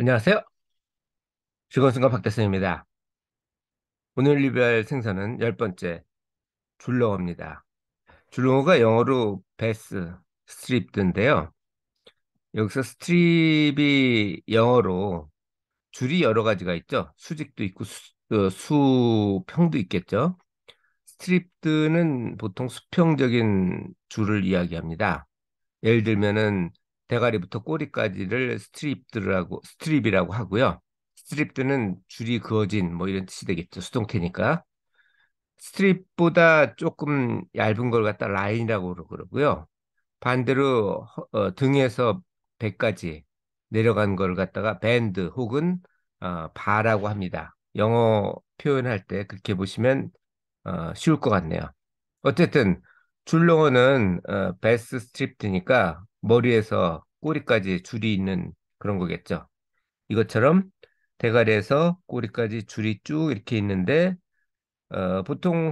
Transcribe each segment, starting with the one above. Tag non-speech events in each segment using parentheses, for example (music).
안녕하세요. 즐거운 순간 박대성입니다. 오늘 리뷰할 생선은 열 번째, 줄렁어입니다. 줄렁어가 영어로 베스, 스트립드인데요. 여기서 스트립이 영어로 줄이 여러 가지가 있죠. 수직도 있고 수, 그 수평도 있겠죠. 스트립드는 보통 수평적인 줄을 이야기합니다. 예를 들면은 대가리부터 꼬리까지를 스트립드라고 스트립이라고 하고요. 스트립드는 줄이 그어진 뭐 이런 뜻이 되겠죠. 수동태니까. 스트립보다 조금 얇은 걸 갖다 라인이라고 그러고요. 반대로 어, 등에서 배까지 내려간 걸 갖다가 밴드 혹은 어, 바라고 합니다. 영어 표현할 때 그렇게 보시면 어, 쉬울 것 같네요. 어쨌든 줄롱어는 베스 트 스트립트니까 머리에서 꼬리까지 줄이 있는 그런 거겠죠. 이것처럼 대가리에서 꼬리까지 줄이 쭉 이렇게 있는데 어, 보통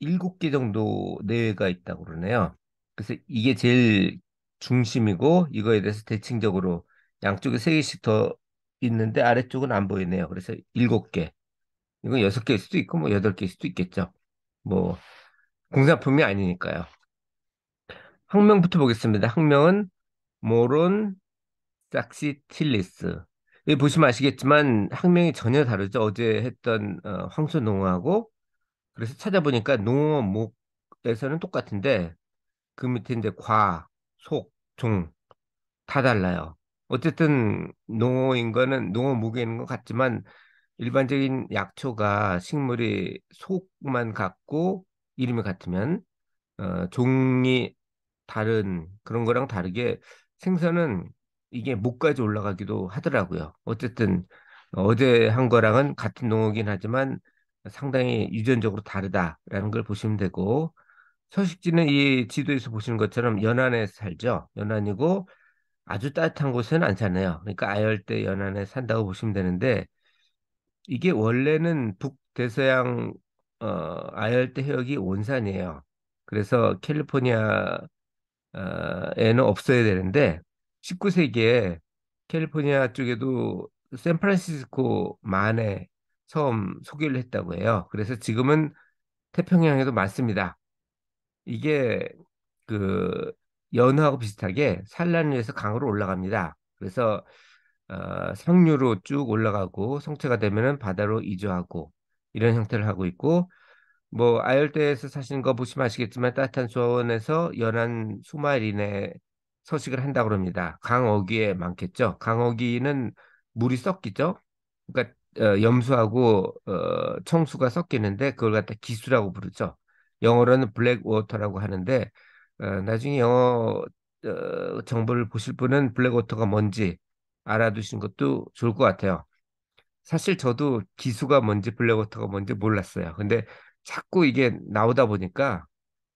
한7개 정도 뇌가 있다고 그러네요. 그래서 이게 제일 중심이고 이거에 대해서 대칭적으로 양쪽에 3 개씩 더 있는데 아래쪽은 안 보이네요. 그래서 7 개. 이건 6 개일 수도 있고 뭐여 개일 수도 있겠죠. 뭐 공산품이 아니니까요. 학명부터 보겠습니다. 학명은 모론 싹시틸리스 여기 보시면 아시겠지만 학명이 전혀 다르죠. 어제 했던 어, 황소농어하고 그래서 찾아보니까 농어 목에서는 똑같은데 그 밑에 이제 과, 속, 종 다 달라요. 어쨌든 농어인 거는 농어 목에 있는 것 같지만 일반적인 약초가 식물이 속만 같고 이름이 같으면 어, 종이 다른 그런 거랑 다르게 생선은 이게 목까지 올라가기도 하더라고요. 어쨌든 어제 한 거랑은 같은 농어긴 하지만 상당히 유전적으로 다르다라는 걸 보시면 되고 서식지는 이 지도에서 보시는 것처럼 연안에 살죠. 연안이고 아주 따뜻한 곳은 안 사네요. 그러니까 아열대 연안에 산다고 보시면 되는데 이게 원래는 북대서양 어, 아열대 해역이 온산이에요. 그래서 캘리포니아 에는 어, 없어야 되는데 19세기에 캘리포니아 쪽에도 샌프란시스코 만에 처음 소개를 했다고 해요. 그래서 지금은 태평양에도 많습니다. 이게 그 연어하고 비슷하게 산란을 해서 강으로 올라갑니다. 그래서 어, 상류로 쭉 올라가고 성체가 되면은 바다로 이주하고 이런 형태를 하고 있고 뭐 아열대에서 사시는 거 보시면 아시겠지만 따뜻한 수원에서 연한 수마일 이내 서식을 한다고 럽니다 강어귀에 많겠죠. 강어귀는 물이 섞이죠. 그러니까 어, 염수하고 어, 청수가 섞이는데 그걸 갖다 기수라고 부르죠. 영어로는 블랙 워터라고 하는데 어, 나중에 영어 어, 정보를 보실 분은 블랙 워터가 뭔지 알아두신 것도 좋을 것 같아요. 사실 저도 기수가 뭔지 블랙 워터가 뭔지 몰랐어요. 근데 자꾸 이게 나오다 보니까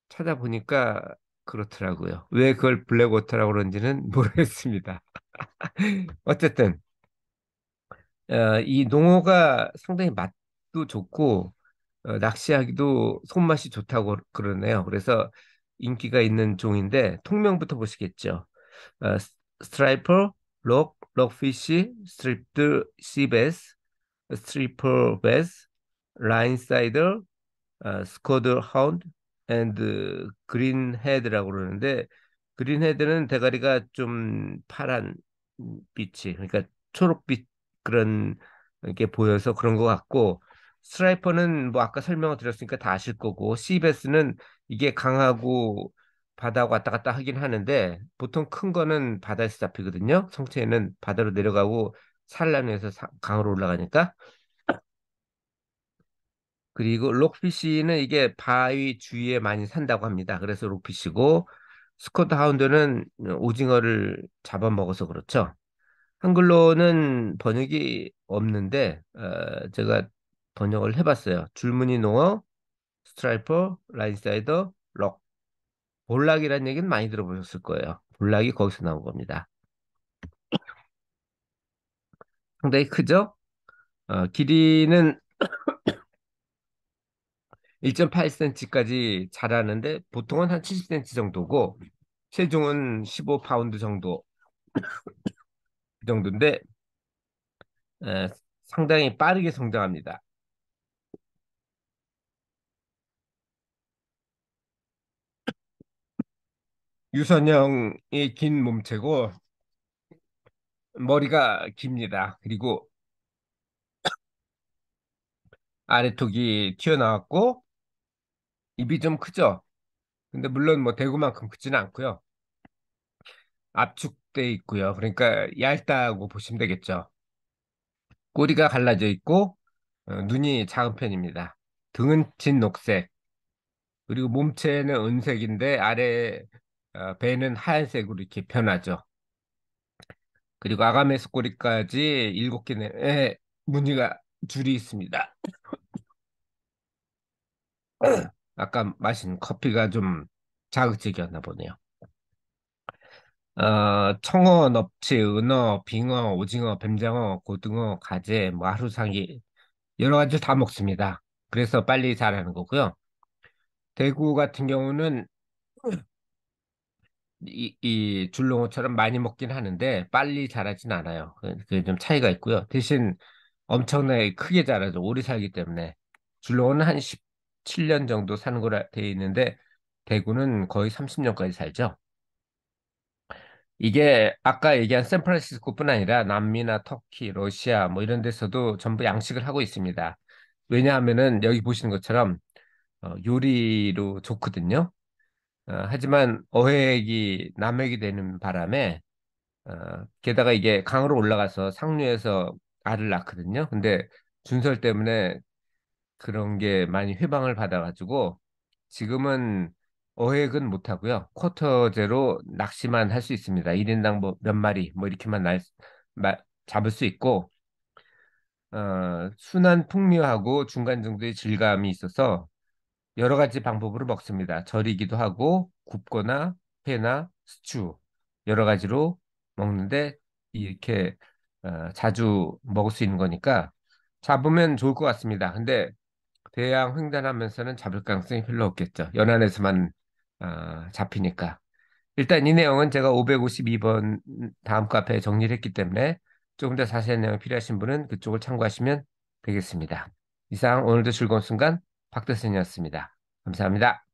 찾아보니까 그렇더라고요. 왜 그걸 블랙워터라고 그런지는 (laughs) 모르겠습니다. 어쨌든 어, 이 농어가 상당히 맛도 좋고 어, 낚시하기도 손맛이 좋다고 그러네요. 그래서 인기가 있는 종인데 통명부터 보시겠죠. 어, 스트라이퍼, 록, 록피쉬, 스트립드, 시베스, 스트리퍼 베스, 라인사이더, 아, 스쿼드 하운드 앤드 그린 헤드라고 그러는데 그린 헤드는 대가리가 좀 파란 빛이 그러니까 초록빛 그런 게 보여서 그런 것 같고 스트라이퍼는 뭐 아까 설명을 드렸으니까 다 아실 거고 시베스는 이게 강하고 바다 왔다 갔다 하긴 하는데 보통 큰 거는 바다에서 잡히거든요. 성체는 바다로 내려가고 산란해서 강으로 올라가니까 그리고 록피쉬는 이게 바위 주위에 많이 산다고 합니다. 그래서 록피쉬고 스코트 하운드는 오징어를 잡아먹어서 그렇죠. 한글로는 번역이 없는데 어, 제가 번역을 해봤어요. 줄무늬 농어, 스트라이퍼, 라인사이더, 록. 볼락이라는 얘기는 많이 들어보셨을 거예요. 볼락이 거기서 나온 겁니다. 상당히 크죠? 어, 길이는 1.8cm까지 자라는데 보통은 한 70cm 정도고 체중은 15파운드 정도 정도인데 에, 상당히 빠르게 성장합니다. 유선형이 긴 몸체고 머리가 깁니다. 그리고 아래턱이 튀어나왔고 입이 좀 크죠. 근데 물론 뭐 대구만큼 크지는 않고요. 압축돼 있고요. 그러니까 얇다고 보시면 되겠죠. 꼬리가 갈라져 있고 어, 눈이 작은 편입니다. 등은 진녹색 그리고 몸체는 은색인데 아래 어, 배는 하얀색으로 이렇게 변하죠. 그리고 아가메스 꼬리까지 일곱 개의 무늬가 줄이 있습니다. (clears throat) (clears throat) 아까 마신 커피가 좀 자극적이었나 보네요. 어, 청어, 넙치, 은어, 빙어, 오징어, 뱀장어, 고등어, 가재, 뭐 하루상이 여러 가지 다 먹습니다. 그래서 빨리 자라는 거고요. 대구 같은 경우는 이, 이 줄농어처럼 많이 먹긴 하는데 빨리 자라진 않아요. 그게 그 좀 차이가 있고요. 대신 엄청나게 크게 자라죠. 오래 살기 때문에 줄농어는 한 10, 7년 정도 사는 거라 되어 있는데 대구는 거의 30년까지 살죠. 이게 아까 얘기한 샌프란시스코뿐 아니라 남미나 터키, 러시아 뭐 이런 데서도 전부 양식을 하고 있습니다. 왜냐하면은 여기 보시는 것처럼 어, 요리로 좋거든요. 어, 하지만 어획이 남획이 되는 바람에 어, 게다가 이게 강으로 올라가서 상류에서 알을 낳거든요. 근데 준설 때문에 그런 게 많이 회방을 받아가지고 지금은 어획은 못하고요. 쿼터제로 낚시만 할 수 있습니다. 1인당 뭐몇 마리 뭐 이렇게만 날, 마, 잡을 수 있고 어, 순한 풍미하고 중간 정도의 질감이 있어서 여러 가지 방법으로 먹습니다. 절이기도 하고 굽거나 회나 스튜 여러 가지로 먹는데 이렇게 어, 자주 먹을 수 있는 거니까 잡으면 좋을 것 같습니다. 근데 대양 횡단하면서는 잡을 가능성이 별로 없겠죠. 연안에서만 어, 잡히니까. 일단 이 내용은 제가 552번 다음 카페에 정리를 했기 때문에 조금 더 자세한 내용 이 필요하신 분은 그쪽을 참고하시면 되겠습니다. 이상 오늘도 즐거운 순간 박대선이었습니다. 감사합니다.